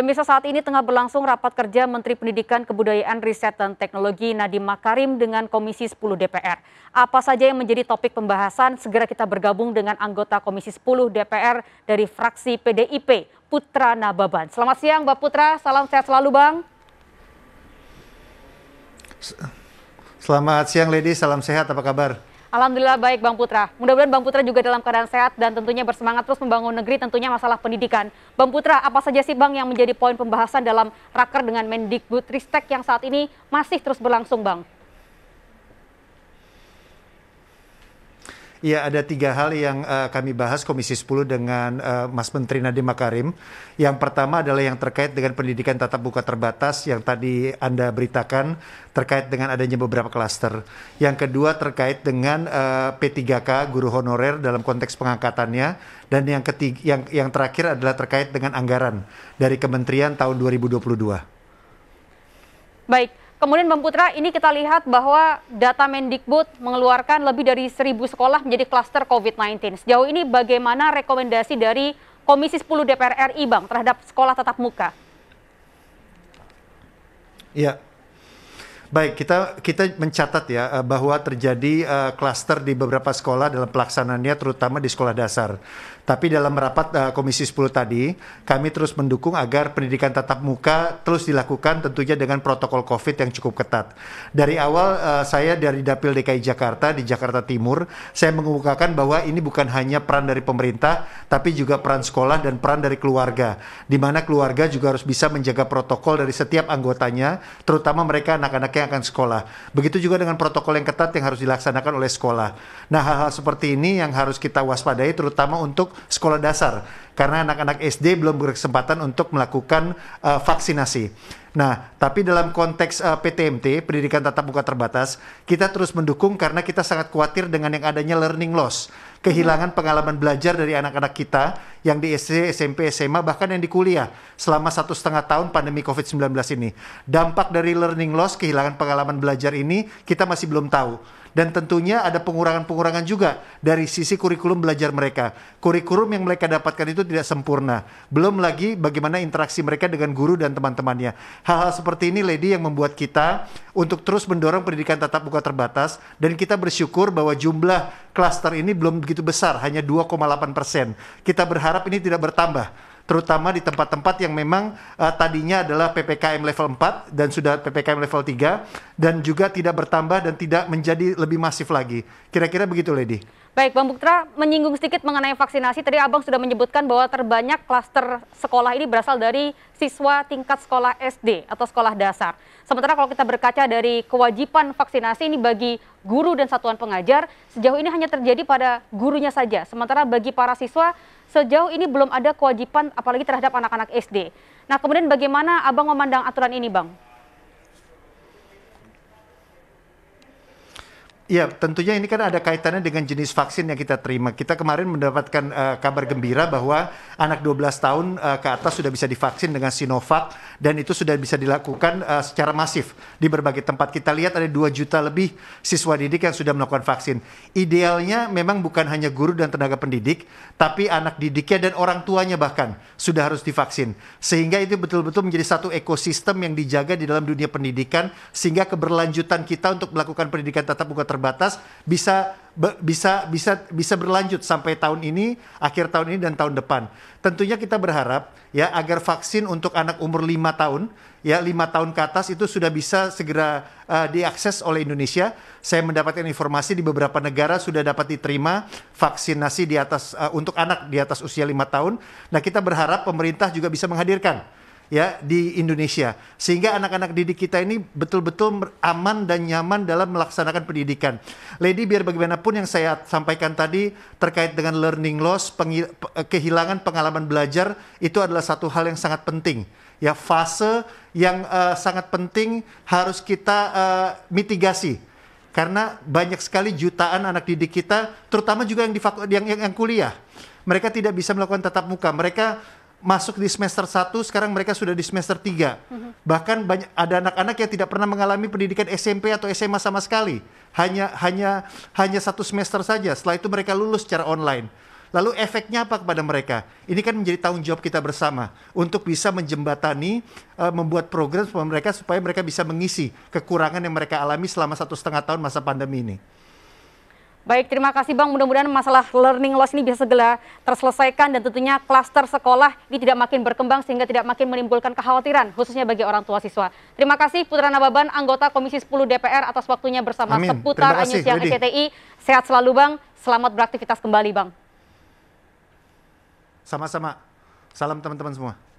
Pemirsa saat ini tengah berlangsung rapat kerja Menteri Pendidikan, Kebudayaan, Riset, dan Teknologi Nadiem Makarim dengan Komisi 10 DPR. Apa saja yang menjadi topik pembahasan, segera kita bergabung dengan anggota Komisi 10 DPR dari fraksi PDIP, Putra Nababan. Selamat siang, Mbak Putra. Salam sehat selalu, Bang. Selamat siang, Lady. Salam sehat. Apa kabar? Alhamdulillah baik Bang Putra. Mudah-mudahan Bang Putra juga dalam keadaan sehat dan tentunya bersemangat terus membangun negeri tentunya masalah pendidikan. Bang Putra, apa saja sih Bang yang menjadi poin pembahasan dalam raker dengan Mendikbud Ristek yang saat ini masih terus berlangsung Bang? Ya, ada tiga hal yang uh, kami bahas Komisi 10 dengan uh, Mas Menteri Nadiem Makarim. Yang pertama adalah yang terkait dengan pendidikan tatap muka terbatas yang tadi Anda beritakan terkait dengan adanya beberapa klaster. Yang kedua terkait dengan uh, eh, P3K guru honorer dalam konteks pengangkatannya dan yang ketiga yang yang terakhir adalah terkait dengan anggaran dari kementerian tahun 2022. Baik, Kemudian Bang Putra, ini kita lihat bahwa data Mendikbud mengeluarkan lebih dari 1.000 sekolah menjadi kluster COVID-19. Sejauh ini bagaimana rekomendasi dari Komisi 10 DPR RI Bang terhadap sekolah tatap muka? Iya, Baik, kita kita mencatat ya eh, bahwa terjadi uh, di beberapa sekolah dalam pelaksanaannya terutama di sekolah dasar. Tapi dalam rapat uh, Komisi 10 tadi, kami terus mendukung agar pendidikan tatap muka terus dilakukan tentunya dengan protokol COVID yang cukup ketat. Dari awal uh, saya dari Dapil DKI Jakarta di Jakarta Timur, saya mengemukakan bahwa ini bukan hanya peran dari pemerintah, tapi juga peran sekolah dan peran dari keluarga. Di mana keluarga juga harus bisa menjaga protokol dari setiap anggotanya, terutama mereka anak anaknya yang akan sekolah. Begitu juga dengan protokol yang ketat yang harus dilaksanakan oleh sekolah. Nah, hal-hal seperti ini yang harus kita waspadai terutama untuk sekolah dasar karena anak-anak SD belum berkesempatan untuk melakukan uh, vaksinasi. Nah, tapi dalam konteks uh, eh, PTMT, pendidikan tatap muka terbatas, kita terus mendukung karena kita sangat khawatir dengan yang adanya learning loss kehilangan pengalaman belajar dari anak-anak kita yang di SD, SMP, SMA, bahkan yang di kuliah selama satu setengah tahun pandemi COVID-19 ini. Dampak dari learning loss, kehilangan pengalaman belajar ini kita masih belum tahu dan tentunya ada pengurangan-pengurangan juga dari sisi kurikulum belajar mereka. Kurikulum yang mereka dapatkan itu tidak sempurna. Belum lagi bagaimana interaksi mereka dengan guru dan teman-temannya. Hal-hal seperti ini Lady yang membuat kita untuk terus mendorong pendidikan tatap muka terbatas dan kita bersyukur bahwa jumlah klaster ini belum begitu besar, hanya 2,8 persen. Kita berharap ini tidak bertambah terutama di tempat-tempat yang memang uh, tadinya adalah PPKM level 4 dan sudah PPKM level 3 dan juga tidak bertambah dan tidak menjadi lebih masif lagi. Kira-kira begitu Lady. Baik, Bang Buktra, menyinggung sedikit mengenai vaksinasi. Tadi Abang sudah menyebutkan bahwa terbanyak klaster sekolah ini berasal dari siswa tingkat sekolah SD atau sekolah dasar. Sementara kalau kita berkaca dari kewajiban vaksinasi ini bagi guru dan satuan pengajar, sejauh ini hanya terjadi pada gurunya saja. Sementara bagi para siswa, sejauh ini belum ada kewajiban apalagi terhadap anak-anak SD. Nah, kemudian bagaimana Abang memandang aturan ini, Bang? Ya tentunya ini kan ada kaitannya dengan jenis vaksin yang kita terima. Kita kemarin mendapatkan uh, kabar gembira bahwa anak 12 tahun uh, ke atas sudah bisa divaksin dengan Sinovac dan itu sudah bisa dilakukan uh, secara masif di berbagai tempat. Kita lihat ada 2 juta lebih siswa didik yang sudah melakukan vaksin. Idealnya memang bukan hanya guru dan tenaga pendidik, tapi anak didiknya dan orang tuanya bahkan sudah harus divaksin. Sehingga itu betul-betul menjadi satu ekosistem yang dijaga di dalam dunia pendidikan sehingga keberlanjutan kita untuk melakukan pendidikan tatap muka terbatas terbatas bisa be, bisa bisa bisa berlanjut sampai tahun ini, akhir tahun ini dan tahun depan. Tentunya kita berharap ya agar vaksin untuk anak umur lima tahun ya 5 tahun ke atas itu sudah bisa segera uh, diakses oleh Indonesia. Saya mendapatkan informasi di beberapa negara sudah dapat diterima vaksinasi di atas uh, untuk anak di atas usia lima tahun. Nah, kita berharap pemerintah juga bisa menghadirkan ya di Indonesia sehingga anak-anak didik kita ini betul-betul aman dan nyaman dalam melaksanakan pendidikan. Lady biar bagaimanapun yang saya sampaikan tadi terkait dengan learning loss, eh, kehilangan pengalaman belajar itu adalah satu hal yang sangat penting ya fase yang uh, sangat penting harus kita uh, mitigasi karena banyak sekali jutaan anak didik kita terutama juga yang di yang, yang yang kuliah mereka tidak bisa melakukan tatap muka mereka masuk di semester 1 sekarang mereka sudah di semester 3 bahkan banyak ada anak-anak yang tidak pernah mengalami pendidikan SMP atau SMA sama sekali hanya hanya hanya satu semester saja setelah itu mereka lulus secara online lalu efeknya apa kepada mereka ini kan menjadi tanggung jawab kita bersama untuk bisa menjembatani uh, membuat program supaya mereka supaya mereka bisa mengisi kekurangan yang mereka alami selama satu setengah tahun masa pandemi ini Baik, terima kasih Bang. Mudah-mudahan masalah learning loss ini bisa segera terselesaikan dan tentunya klaster sekolah ini tidak makin berkembang sehingga tidak makin menimbulkan kekhawatiran khususnya bagi orang tua siswa. Terima kasih Putra Nababan, anggota Komisi 10 DPR atas waktunya bersama Amin. seputar Anies yang ECTI. Sehat selalu Bang, selamat beraktivitas kembali Bang. Sama-sama. Salam teman-teman semua.